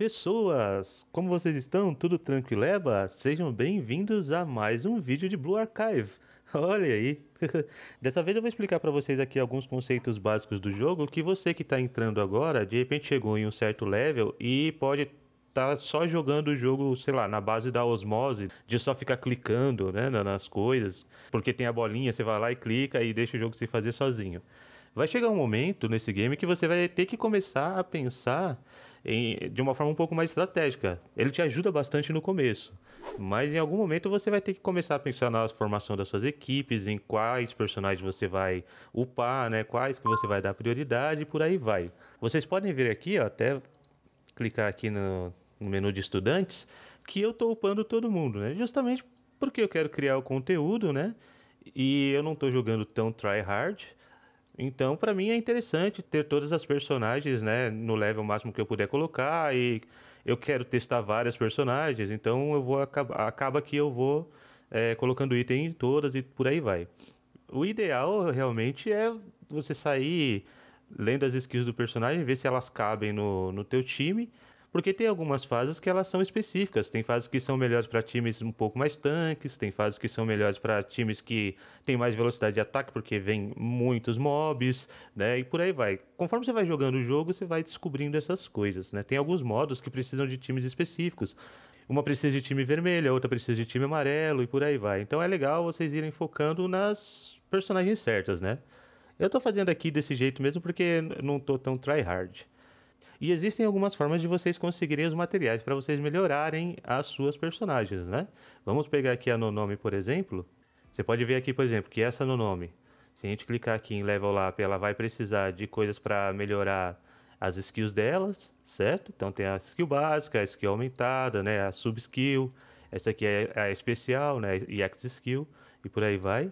Pessoas, como vocês estão? Tudo Eba? Sejam bem-vindos a mais um vídeo de Blue Archive. Olha aí. Dessa vez eu vou explicar para vocês aqui alguns conceitos básicos do jogo que você que está entrando agora, de repente chegou em um certo level e pode tá só jogando o jogo, sei lá, na base da osmose, de só ficar clicando, né, nas coisas, porque tem a bolinha, você vai lá e clica e deixa o jogo se fazer sozinho. Vai chegar um momento nesse game que você vai ter que começar a pensar em, de uma forma um pouco mais estratégica. Ele te ajuda bastante no começo, mas em algum momento você vai ter que começar a pensar na formação das suas equipes, em quais personagens você vai upar, né? Quais que você vai dar prioridade e por aí vai. Vocês podem ver aqui, ó, até clicar aqui no, no menu de estudantes, que eu estou upando todo mundo, né? Justamente porque eu quero criar o conteúdo, né? E eu não estou jogando tão try hard. Então, para mim é interessante ter todas as personagens, né, no level máximo que eu puder colocar e eu quero testar várias personagens, então eu vou acaba, acaba que eu vou é, colocando item em todas e por aí vai. O ideal realmente é você sair lendo as skills do personagem, ver se elas cabem no, no teu time porque tem algumas fases que elas são específicas. Tem fases que são melhores para times um pouco mais tanques, tem fases que são melhores para times que têm mais velocidade de ataque, porque vem muitos mobs, né? E por aí vai. Conforme você vai jogando o jogo, você vai descobrindo essas coisas, né? Tem alguns modos que precisam de times específicos. Uma precisa de time vermelho, a outra precisa de time amarelo e por aí vai. Então é legal vocês irem focando nas personagens certas, né? Eu tô fazendo aqui desse jeito mesmo porque não tô tão tryhard. E existem algumas formas de vocês conseguirem os materiais para vocês melhorarem as suas personagens, né? Vamos pegar aqui a Nonome, por exemplo. Você pode ver aqui, por exemplo, que essa Nonome, se a gente clicar aqui em Level Up, ela vai precisar de coisas para melhorar as skills delas, certo? Então tem a skill básica, a skill aumentada, né? A sub-skill, essa aqui é a especial, né? E X-skill, e por aí vai.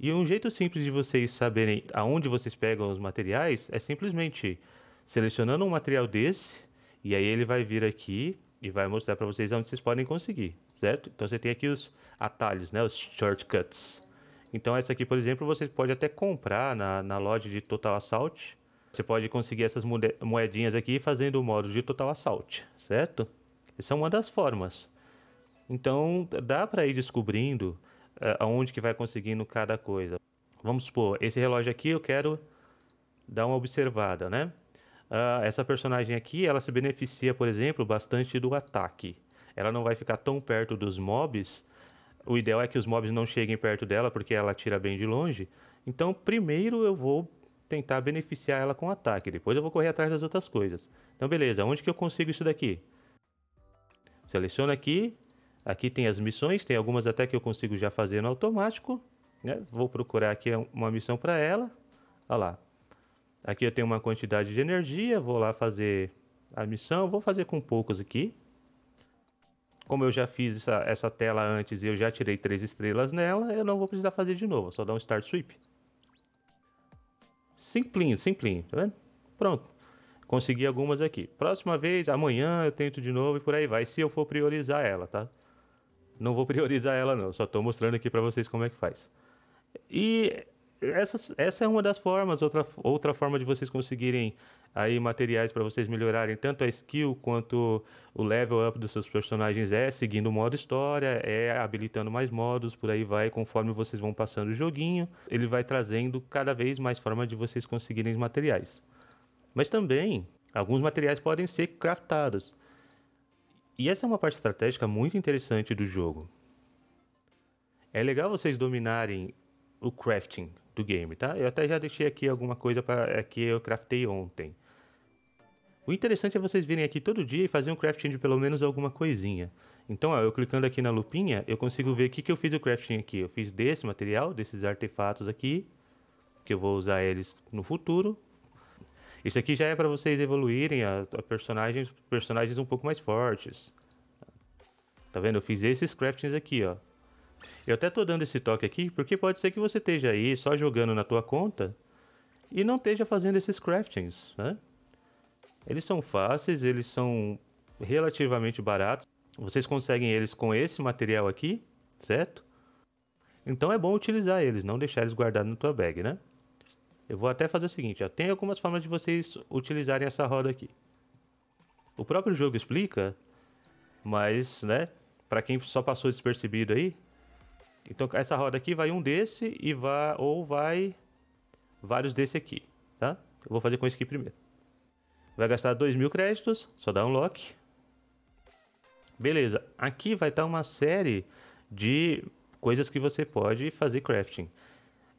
E um jeito simples de vocês saberem aonde vocês pegam os materiais é simplesmente selecionando um material desse, e aí ele vai vir aqui e vai mostrar para vocês onde vocês podem conseguir, certo? Então você tem aqui os atalhos, né, os shortcuts. Então essa aqui, por exemplo, você pode até comprar na, na loja de Total Assault. Você pode conseguir essas moedinhas aqui fazendo o modo de Total Assault, certo? Essa é uma das formas. Então dá para ir descobrindo uh, aonde que vai conseguindo cada coisa. Vamos supor, esse relógio aqui eu quero dar uma observada, né? Uh, essa personagem aqui, ela se beneficia, por exemplo, bastante do ataque. Ela não vai ficar tão perto dos mobs. O ideal é que os mobs não cheguem perto dela, porque ela atira bem de longe. Então, primeiro eu vou tentar beneficiar ela com ataque. Depois eu vou correr atrás das outras coisas. Então, beleza. Onde que eu consigo isso daqui? Seleciona aqui. Aqui tem as missões. Tem algumas até que eu consigo já fazer no automático. Né? Vou procurar aqui uma missão para ela. Olha lá. Aqui eu tenho uma quantidade de energia, vou lá fazer a missão, vou fazer com poucos aqui. Como eu já fiz essa, essa tela antes e eu já tirei três estrelas nela, eu não vou precisar fazer de novo, é só dar um Start Sweep. Simplinho, simplinho, tá vendo? Pronto. Consegui algumas aqui. Próxima vez, amanhã eu tento de novo e por aí vai, se eu for priorizar ela, tá? Não vou priorizar ela não, só tô mostrando aqui para vocês como é que faz. E essa, essa é uma das formas. Outra, outra forma de vocês conseguirem aí materiais para vocês melhorarem tanto a skill quanto o level up dos seus personagens é seguindo o modo história, é habilitando mais modos, por aí vai, conforme vocês vão passando o joguinho, ele vai trazendo cada vez mais forma de vocês conseguirem materiais. Mas também, alguns materiais podem ser craftados. E essa é uma parte estratégica muito interessante do jogo. É legal vocês dominarem o crafting, do game, tá? Eu até já deixei aqui alguma coisa pra, é, que eu craftei ontem. O interessante é vocês virem aqui todo dia e fazer um crafting de pelo menos alguma coisinha. Então, ó, eu clicando aqui na lupinha, eu consigo ver o que, que eu fiz o crafting aqui. Eu fiz desse material, desses artefatos aqui, que eu vou usar eles no futuro. Isso aqui já é para vocês evoluírem a, a, personagens, personagens um pouco mais fortes. Tá vendo? Eu fiz esses craftings aqui, ó. Eu até tô dando esse toque aqui, porque pode ser que você esteja aí só jogando na tua conta e não esteja fazendo esses craftings, né? Eles são fáceis, eles são relativamente baratos. Vocês conseguem eles com esse material aqui, certo? Então é bom utilizar eles, não deixar eles guardados na tua bag, né? Eu vou até fazer o seguinte, ó, tem algumas formas de vocês utilizarem essa roda aqui. O próprio jogo explica, mas, né, para quem só passou despercebido aí, então essa roda aqui vai um desse e vai ou vai vários desse aqui, tá? Eu vou fazer com esse aqui primeiro. Vai gastar 2 mil créditos, só dá um lock. Beleza, aqui vai estar tá uma série de coisas que você pode fazer crafting.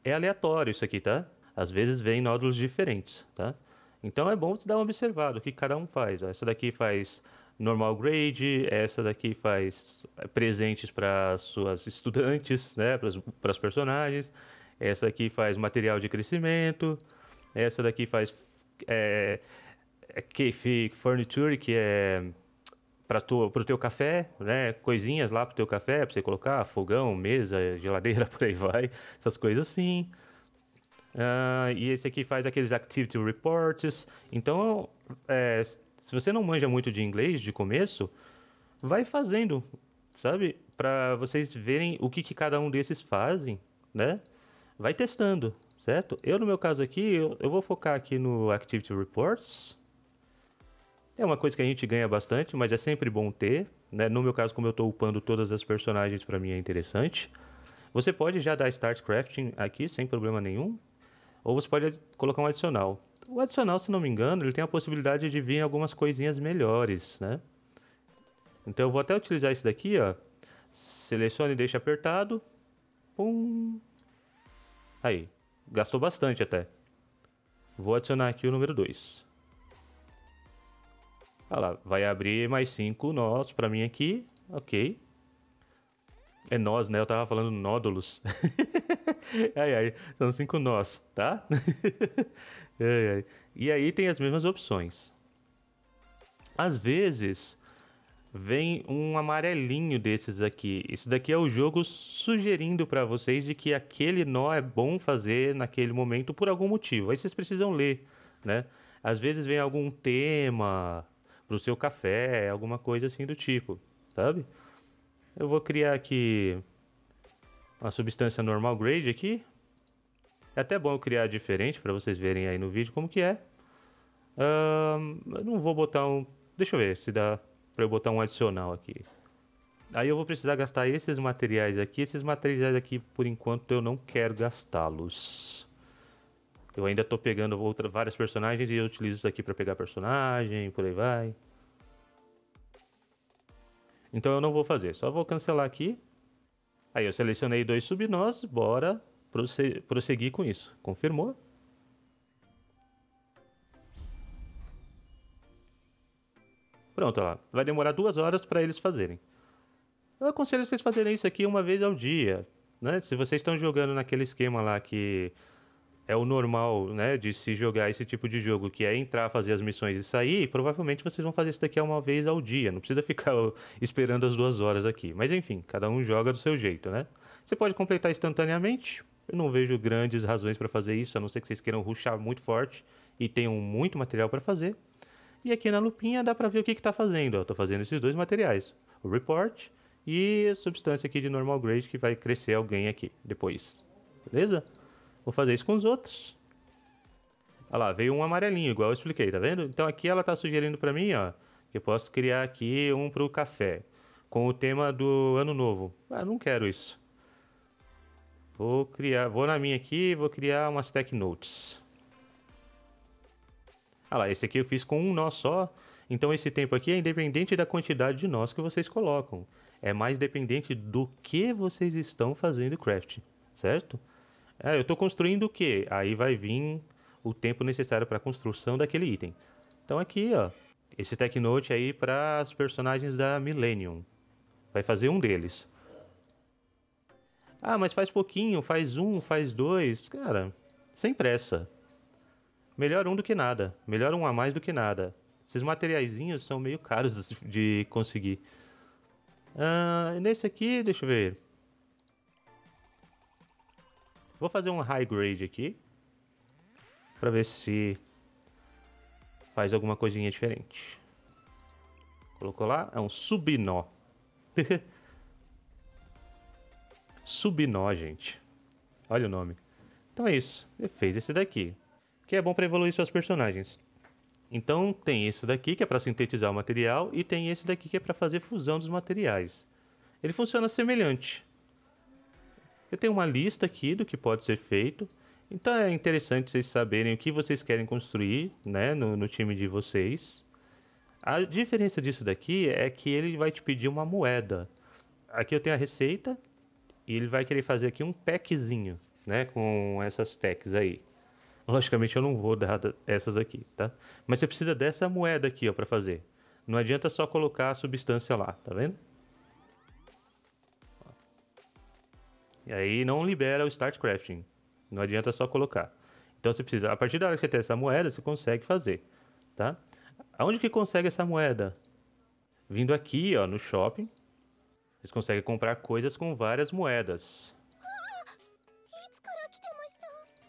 É aleatório isso aqui, tá? Às vezes vem nódulos diferentes, tá? Então é bom você dar um observado o que cada um faz. Essa daqui faz normal grade, essa daqui faz presentes para suas estudantes, né, para as personagens, essa daqui faz material de crescimento, essa daqui faz é, cafe é furniture, que é para o teu café, né, coisinhas lá para o teu café, para você colocar fogão, mesa, geladeira, por aí vai, essas coisas assim. Uh, e esse aqui faz aqueles activity reports. Então, é, se você não manja muito de inglês de começo, vai fazendo, sabe? Para vocês verem o que, que cada um desses fazem, né? Vai testando, certo? Eu, no meu caso aqui, eu, eu vou focar aqui no Activity Reports. É uma coisa que a gente ganha bastante, mas é sempre bom ter. Né? No meu caso, como eu estou upando todas as personagens, para mim é interessante. Você pode já dar Start Crafting aqui sem problema nenhum ou você pode colocar um adicional. O adicional, se não me engano, ele tem a possibilidade de vir algumas coisinhas melhores, né? Então eu vou até utilizar esse daqui, ó. Selecione e deixa apertado. Pum. Aí, gastou bastante até. Vou adicionar aqui o número 2. Olha lá, vai abrir mais 5 nós para mim aqui. Ok. É nós, né? Eu tava falando nódulos. ai, ai. São cinco nós, tá? ai, ai. E aí tem as mesmas opções. Às vezes, vem um amarelinho desses aqui. Isso daqui é o jogo sugerindo para vocês de que aquele nó é bom fazer naquele momento por algum motivo. Aí vocês precisam ler, né? Às vezes vem algum tema pro seu café, alguma coisa assim do tipo, sabe? Eu vou criar aqui uma substância normal grade aqui. É até bom eu criar diferente para vocês verem aí no vídeo como que é. Um, eu não vou botar um... Deixa eu ver se dá para eu botar um adicional aqui. Aí eu vou precisar gastar esses materiais aqui. Esses materiais aqui, por enquanto, eu não quero gastá-los. Eu ainda estou pegando outra, várias personagens e eu utilizo isso aqui para pegar personagem, por aí vai. Então eu não vou fazer, só vou cancelar aqui. Aí eu selecionei dois subnós, bora prosse prosseguir com isso. Confirmou. Pronto, lá. vai demorar duas horas para eles fazerem. Eu aconselho vocês fazerem isso aqui uma vez ao dia. Né? Se vocês estão jogando naquele esquema lá que é o normal, né, de se jogar esse tipo de jogo, que é entrar, fazer as missões e sair, provavelmente vocês vão fazer isso daqui uma vez ao dia, não precisa ficar esperando as duas horas aqui. Mas enfim, cada um joga do seu jeito, né? Você pode completar instantaneamente, eu não vejo grandes razões para fazer isso, a não ser que vocês queiram ruxar muito forte e tenham muito material para fazer. E aqui na lupinha dá para ver o que está fazendo, Estou fazendo esses dois materiais, o report e a substância aqui de normal grade que vai crescer alguém aqui depois, beleza? Vou fazer isso com os outros. Olha lá, veio um amarelinho, igual eu expliquei, tá vendo? Então aqui ela está sugerindo para mim, ó, que eu posso criar aqui um pro café, com o tema do ano novo. Ah, não quero isso. Vou criar, vou na minha aqui e vou criar umas tech notes. Ah lá, esse aqui eu fiz com um nó só, então esse tempo aqui é independente da quantidade de nós que vocês colocam. É mais dependente do que vocês estão fazendo craft, certo? É, eu estou construindo o quê? Aí vai vir o tempo necessário para a construção daquele item. Então aqui, ó, esse Tech Note aí para os personagens da Millennium. Vai fazer um deles. Ah, mas faz pouquinho, faz um, faz dois. Cara, sem pressa. Melhor um do que nada. Melhor um a mais do que nada. Esses materiaizinhos são meio caros de conseguir. Ah, nesse aqui, deixa eu ver. Vou fazer um high grade aqui. Pra ver se faz alguma coisinha diferente. Colocou lá, é um subnó. subnó, gente. Olha o nome. Então é isso, ele fez esse daqui, que é bom para evoluir seus personagens. Então tem esse daqui que é para sintetizar o material e tem esse daqui que é para fazer fusão dos materiais. Ele funciona semelhante, eu tenho uma lista aqui do que pode ser feito. Então é interessante vocês saberem o que vocês querem construir né, no, no time de vocês. A diferença disso daqui é que ele vai te pedir uma moeda. Aqui eu tenho a receita e ele vai querer fazer aqui um packzinho, né, com essas techs aí. Logicamente eu não vou dar essas aqui, tá? Mas você precisa dessa moeda aqui, ó, para fazer. Não adianta só colocar a substância lá, tá vendo? Aí não libera o Start Crafting. Não adianta só colocar. Então você precisa, a partir da hora que você tem essa moeda, você consegue fazer, tá? Aonde que consegue essa moeda? Vindo aqui, ó, no shopping, vocês conseguem comprar coisas com várias moedas.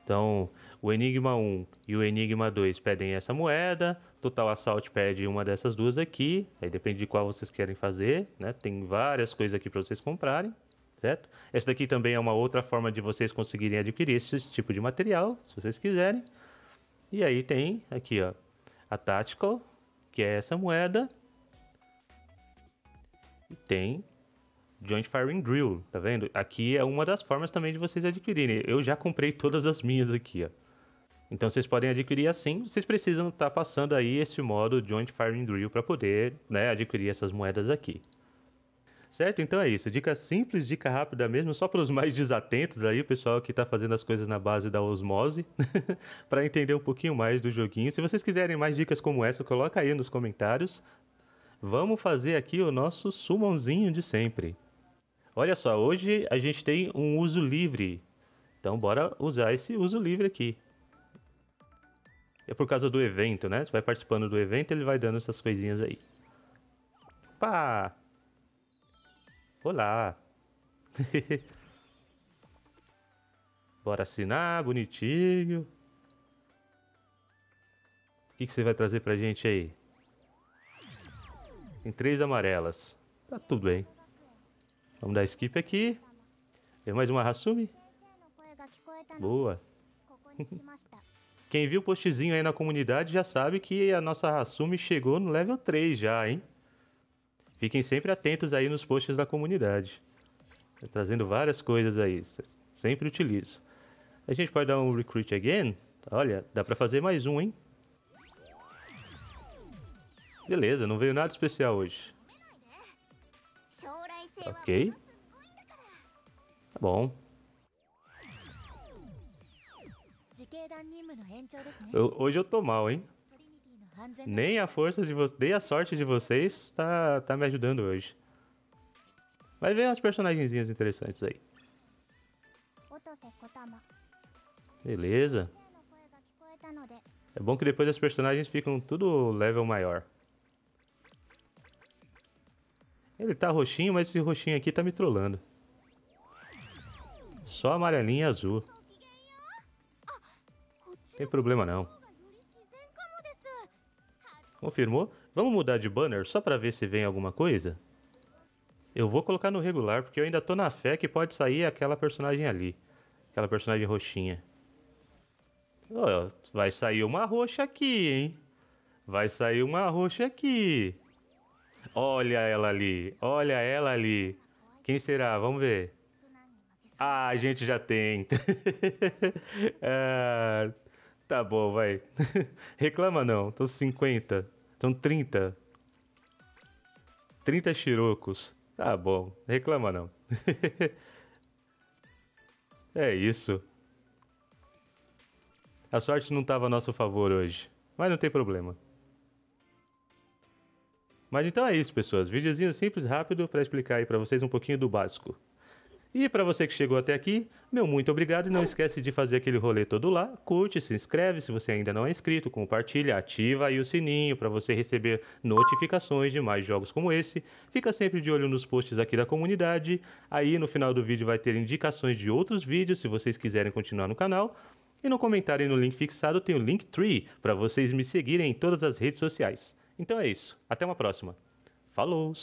Então, o Enigma 1 e o Enigma 2 pedem essa moeda, Total Assault pede uma dessas duas aqui, aí depende de qual vocês querem fazer, né? Tem várias coisas aqui para vocês comprarem certo? Essa daqui também é uma outra forma de vocês conseguirem adquirir esse tipo de material, se vocês quiserem. E aí tem aqui, ó, a Tactical, que é essa moeda. E tem Joint Firing Drill, tá vendo? Aqui é uma das formas também de vocês adquirirem. Eu já comprei todas as minhas aqui, ó. Então vocês podem adquirir assim, vocês precisam estar tá passando aí esse modo Joint Firing Drill para poder né, adquirir essas moedas aqui. Certo? Então é isso. Dica simples, dica rápida mesmo, só para os mais desatentos aí, o pessoal que está fazendo as coisas na base da osmose, para entender um pouquinho mais do joguinho. Se vocês quiserem mais dicas como essa, coloca aí nos comentários. Vamos fazer aqui o nosso sumãozinho de sempre. Olha só, hoje a gente tem um uso livre. Então bora usar esse uso livre aqui. É por causa do evento, né? Você vai participando do evento, ele vai dando essas coisinhas aí. Pá! Olá. Bora assinar, bonitinho. O que, que você vai trazer pra gente aí? Tem três amarelas. Tá tudo bem. Vamos dar skip aqui. Tem mais uma Hatsumi? Boa. Quem viu o postzinho aí na comunidade já sabe que a nossa Hatsumi chegou no level 3 já, hein? Fiquem sempre atentos aí nos posts da comunidade. Tá trazendo várias coisas aí, sempre utilizo. A gente pode dar um recruit again? Olha, dá para fazer mais um, hein? Beleza, não veio nada especial hoje. Ok. Tá bom. Eu, hoje eu tô mal, hein? Nem a força de vocês, nem a sorte de vocês tá, tá me ajudando hoje. Vai ver umas personagenzinhas interessantes aí. Beleza. É bom que depois as personagens ficam tudo level maior. Ele tá roxinho, mas esse roxinho aqui tá me trollando. Só amarelinho e azul. Tem problema não. Confirmou? Vamos mudar de banner só para ver se vem alguma coisa? Eu vou colocar no regular, porque eu ainda tô na fé que pode sair aquela personagem ali. Aquela personagem roxinha. Oh, vai sair uma roxa aqui, hein? Vai sair uma roxa aqui. Olha ela ali, olha ela ali. Quem será? Vamos ver. Ah, a gente já tem. ah, Tá bom, vai. Reclama não, tô 50. São 30. 30 xirocos. Tá bom, reclama não. é isso. A sorte não estava a nosso favor hoje, mas não tem problema. Mas então é isso, pessoas. Videozinho simples, rápido, para explicar aí para vocês um pouquinho do básico. E para você que chegou até aqui, meu muito obrigado e não esquece de fazer aquele rolê todo lá. Curte, se inscreve se você ainda não é inscrito, compartilha, ativa aí o sininho para você receber notificações de mais jogos como esse. Fica sempre de olho nos posts aqui da comunidade. Aí no final do vídeo vai ter indicações de outros vídeos se vocês quiserem continuar no canal. E no comentário e no link fixado tem o Linktree para vocês me seguirem em todas as redes sociais. Então é isso, até uma próxima. Falou!